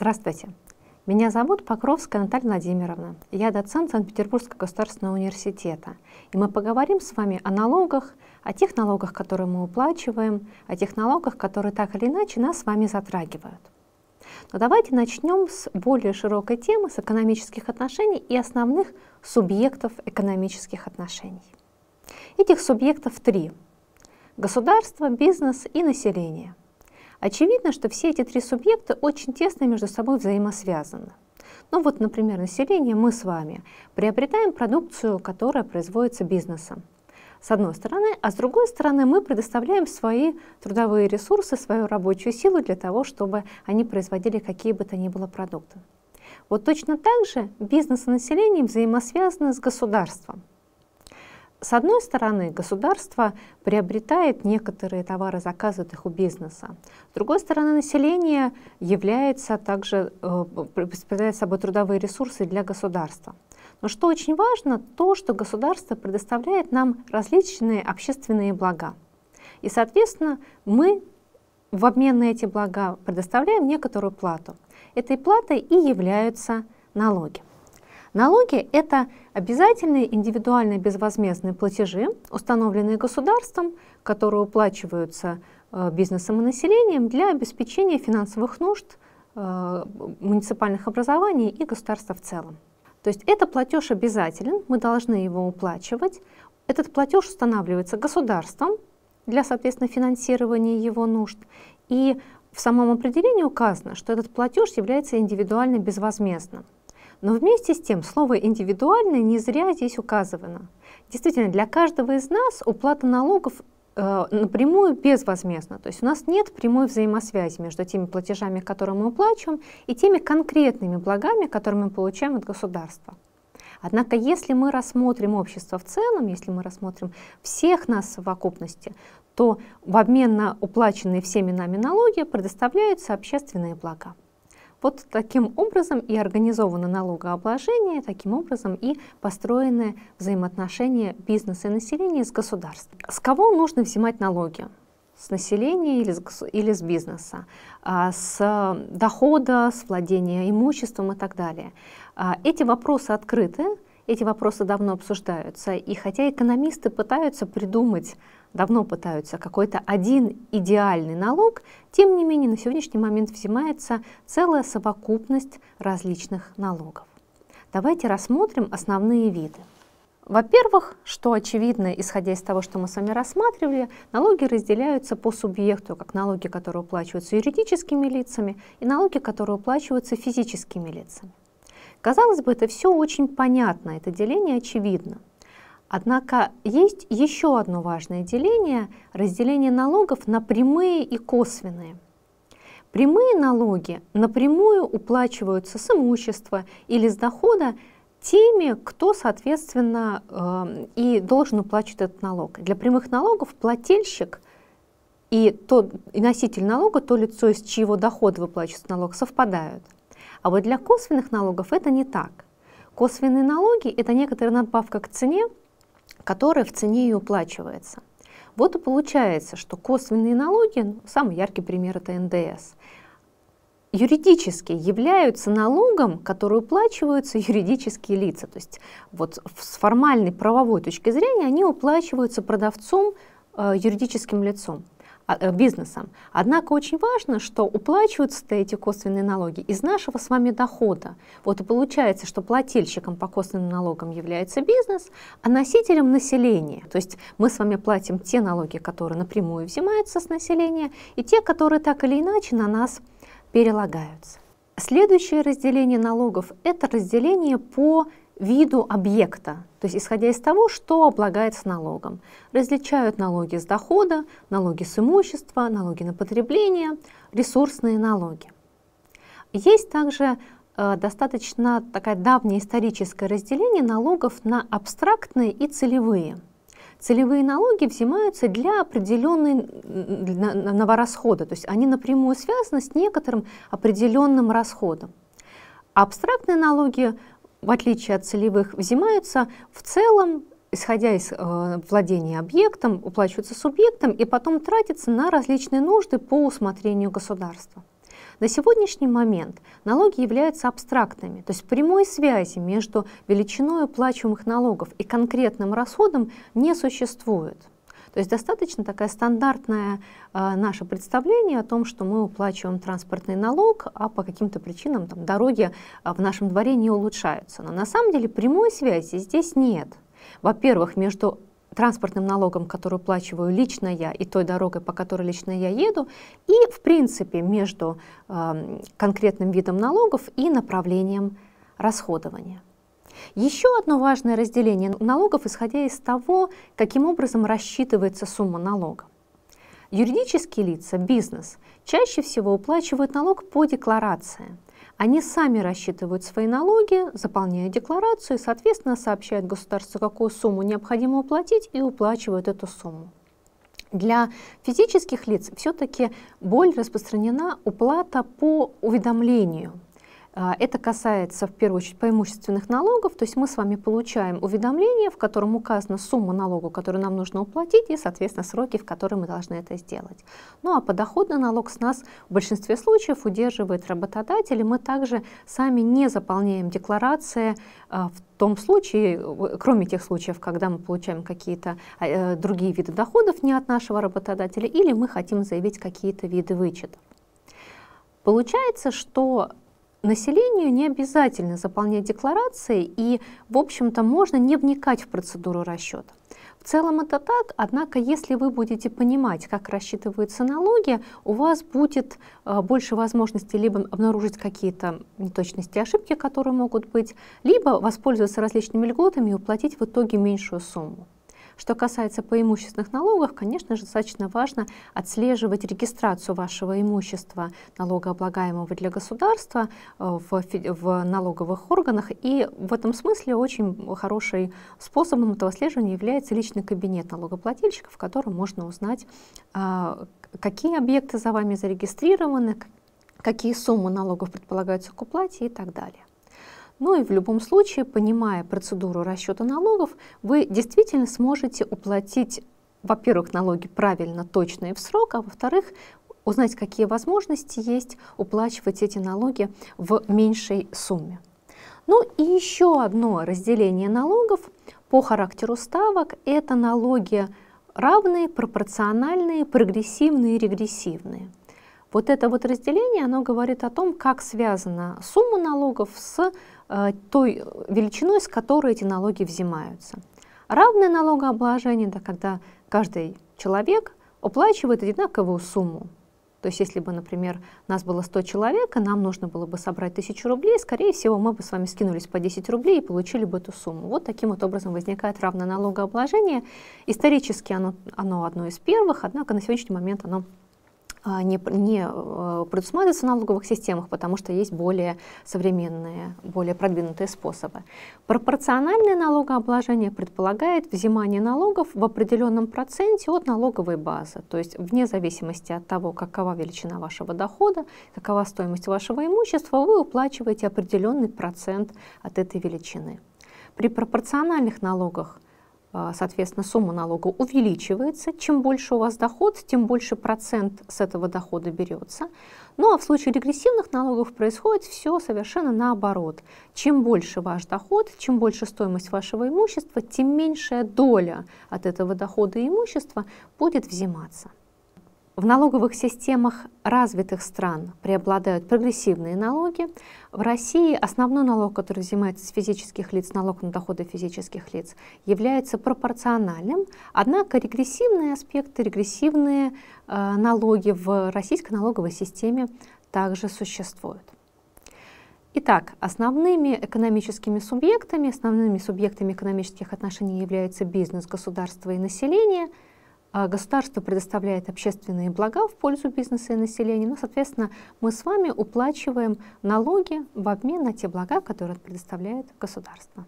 Здравствуйте. Меня зовут Покровская Наталья Владимировна. Я доцент Санкт-Петербургского государственного университета. И мы поговорим с вами о налогах, о тех налогах, которые мы уплачиваем, о тех налогах, которые так или иначе нас с вами затрагивают. Но давайте начнем с более широкой темы, с экономических отношений и основных субъектов экономических отношений. Этих субъектов три. Государство, бизнес и население – Очевидно, что все эти три субъекта очень тесно между собой взаимосвязаны. Ну вот, например, население мы с вами приобретаем продукцию, которая производится бизнесом. С одной стороны, а с другой стороны мы предоставляем свои трудовые ресурсы, свою рабочую силу для того, чтобы они производили какие бы то ни было продукты. Вот точно так же бизнес и население взаимосвязаны с государством. С одной стороны, государство приобретает некоторые товары, заказывает их у бизнеса. С другой стороны, население является также, э, представляет собой трудовые ресурсы для государства. Но что очень важно, то, что государство предоставляет нам различные общественные блага. И, соответственно, мы в обмен на эти блага предоставляем некоторую плату. Этой платой и являются налоги. Налоги – это обязательные индивидуальные безвозмездные платежи, установленные государством, которые уплачиваются э, бизнесом и населением для обеспечения финансовых нужд э, муниципальных образований и государства в целом. То есть это платеж обязателен, мы должны его уплачивать. Этот платеж устанавливается государством для, соответственно, финансирования его нужд. И в самом определении указано, что этот платеж является индивидуально безвозмездным. Но вместе с тем слово «индивидуальное» не зря здесь указано. Действительно, для каждого из нас уплата налогов э, напрямую безвозмездно. То есть у нас нет прямой взаимосвязи между теми платежами, которые мы уплачиваем, и теми конкретными благами, которые мы получаем от государства. Однако, если мы рассмотрим общество в целом, если мы рассмотрим всех нас в совокупности, то в обмен на уплаченные всеми нами налоги предоставляются общественные блага. Вот таким образом и организовано налогообложение, таким образом и построены взаимоотношения бизнеса и населения с государством. С кого нужно взимать налоги? с населения или с, или с бизнеса, а, с дохода, с владения имуществом и так далее. А, эти вопросы открыты, эти вопросы давно обсуждаются, и хотя экономисты пытаются придумать давно пытаются какой-то один идеальный налог, тем не менее на сегодняшний момент взимается целая совокупность различных налогов. Давайте рассмотрим основные виды. Во-первых, что очевидно, исходя из того, что мы с вами рассматривали, налоги разделяются по субъекту, как налоги, которые уплачиваются юридическими лицами, и налоги, которые уплачиваются физическими лицами. Казалось бы, это все очень понятно, это деление очевидно. Однако есть еще одно важное деление – разделение налогов на прямые и косвенные. Прямые налоги напрямую уплачиваются с имущества или с дохода теми, кто, соответственно, э, и должен уплачивать этот налог. Для прямых налогов плательщик и, тот, и носитель налога, то лицо, из чьего дохода выплачивается налог, совпадают. А вот для косвенных налогов это не так. Косвенные налоги – это некоторая надбавка к цене, которая в цене и уплачивается. Вот и получается, что косвенные налоги, ну, самый яркий пример это НДС, юридически являются налогом, который уплачиваются юридические лица. То есть вот с формальной правовой точки зрения они уплачиваются продавцом, э, юридическим лицом. А, э, бизнесом. Однако очень важно, что уплачиваются эти косвенные налоги из нашего с вами дохода. Вот и получается, что плательщиком по косвенным налогам является бизнес, а носителем населения. То есть мы с вами платим те налоги, которые напрямую взимаются с населения, и те, которые так или иначе на нас перелагаются. Следующее разделение налогов – это разделение по виду объекта, то есть исходя из того, что облагается налогом. Различают налоги с дохода, налоги с имущества, налоги на потребление, ресурсные налоги. Есть также э, достаточно такое давнее историческое разделение налогов на абстрактные и целевые. Целевые налоги взимаются для определенной новорасхода, то есть они напрямую связаны с некоторым определенным расходом. Абстрактные налоги в отличие от целевых, взимаются в целом исходя из э, владения объектом, уплачиваются субъектом и потом тратятся на различные нужды по усмотрению государства. На сегодняшний момент налоги являются абстрактными, то есть прямой связи между величиной уплачиваемых налогов и конкретным расходом не существует. То есть достаточно такая стандартная э, наше представление о том, что мы уплачиваем транспортный налог, а по каким-то причинам там, дороги э, в нашем дворе не улучшаются. Но на самом деле прямой связи здесь нет. Во-первых, между транспортным налогом, который уплачиваю лично я, и той дорогой, по которой лично я еду, и, в принципе, между э, конкретным видом налогов и направлением расходования. Еще одно важное разделение налогов, исходя из того, каким образом рассчитывается сумма налога. Юридические лица, бизнес, чаще всего уплачивают налог по декларации. Они сами рассчитывают свои налоги, заполняют декларацию и, соответственно, сообщают государству, какую сумму необходимо уплатить, и уплачивают эту сумму. Для физических лиц все-таки боль распространена уплата по уведомлению – а, это касается, в первую очередь, преимущественных налогов, то есть мы с вами получаем уведомление, в котором указана сумма налога, которую нам нужно уплатить, и, соответственно, сроки, в которые мы должны это сделать. Ну а подоходный налог с нас в большинстве случаев удерживает работодатель, и мы также сами не заполняем декларации а, в том случае, кроме тех случаев, когда мы получаем какие-то а, э, другие виды доходов не от нашего работодателя, или мы хотим заявить какие-то виды вычетов. Получается, что Населению не обязательно заполнять декларации и, в общем-то, можно не вникать в процедуру расчета. В целом это так, однако если вы будете понимать, как рассчитываются налоги, у вас будет э, больше возможностей либо обнаружить какие-то неточности и ошибки, которые могут быть, либо воспользоваться различными льготами и уплатить в итоге меньшую сумму. Что касается поимущественных налогов, конечно же, достаточно важно отслеживать регистрацию вашего имущества налогооблагаемого для государства э, в, в налоговых органах. И в этом смысле очень хорошим способом этого слежения является личный кабинет налогоплательщика, в котором можно узнать, э, какие объекты за вами зарегистрированы, какие суммы налогов предполагаются к уплате и так далее. Ну и в любом случае, понимая процедуру расчета налогов, вы действительно сможете уплатить, во-первых, налоги правильно, точно и в срок, а во-вторых, узнать, какие возможности есть уплачивать эти налоги в меньшей сумме. Ну и еще одно разделение налогов по характеру ставок – это налоги равные, пропорциональные, прогрессивные и регрессивные – вот это вот разделение, оно говорит о том, как связана сумма налогов с э, той величиной, с которой эти налоги взимаются. Равное налогообложение, это когда каждый человек оплачивает одинаковую сумму. То есть если бы, например, нас было 100 человек, и а нам нужно было бы собрать 1000 рублей, скорее всего, мы бы с вами скинулись по 10 рублей и получили бы эту сумму. Вот таким вот образом возникает равное налогообложение. Исторически оно, оно одно из первых, однако на сегодняшний момент оно а, не, не э, предусматривается в налоговых системах, потому что есть более современные, более продвинутые способы. Пропорциональное налогообложение предполагает взимание налогов в определенном проценте от налоговой базы, то есть вне зависимости от того, какова величина вашего дохода, какова стоимость вашего имущества, вы уплачиваете определенный процент от этой величины. При пропорциональных налогах – а, соответственно, сумма налога увеличивается. Чем больше у вас доход, тем больше процент с этого дохода берется. Ну а в случае регрессивных налогов происходит все совершенно наоборот. Чем больше ваш доход, чем больше стоимость вашего имущества, тем меньшая доля от этого дохода и имущества будет взиматься. В налоговых системах развитых стран преобладают прогрессивные налоги. В России основной налог, который взимается с физических лиц, налог на доходы физических лиц, является пропорциональным. Однако регрессивные аспекты, регрессивные э, налоги в российской налоговой системе также существуют. Итак, основными экономическими субъектами, основными субъектами экономических отношений являются бизнес, государство и население – а, государство предоставляет общественные блага в пользу бизнеса и населения, но, ну, соответственно, мы с вами уплачиваем налоги в обмен на те блага, которые предоставляет государство.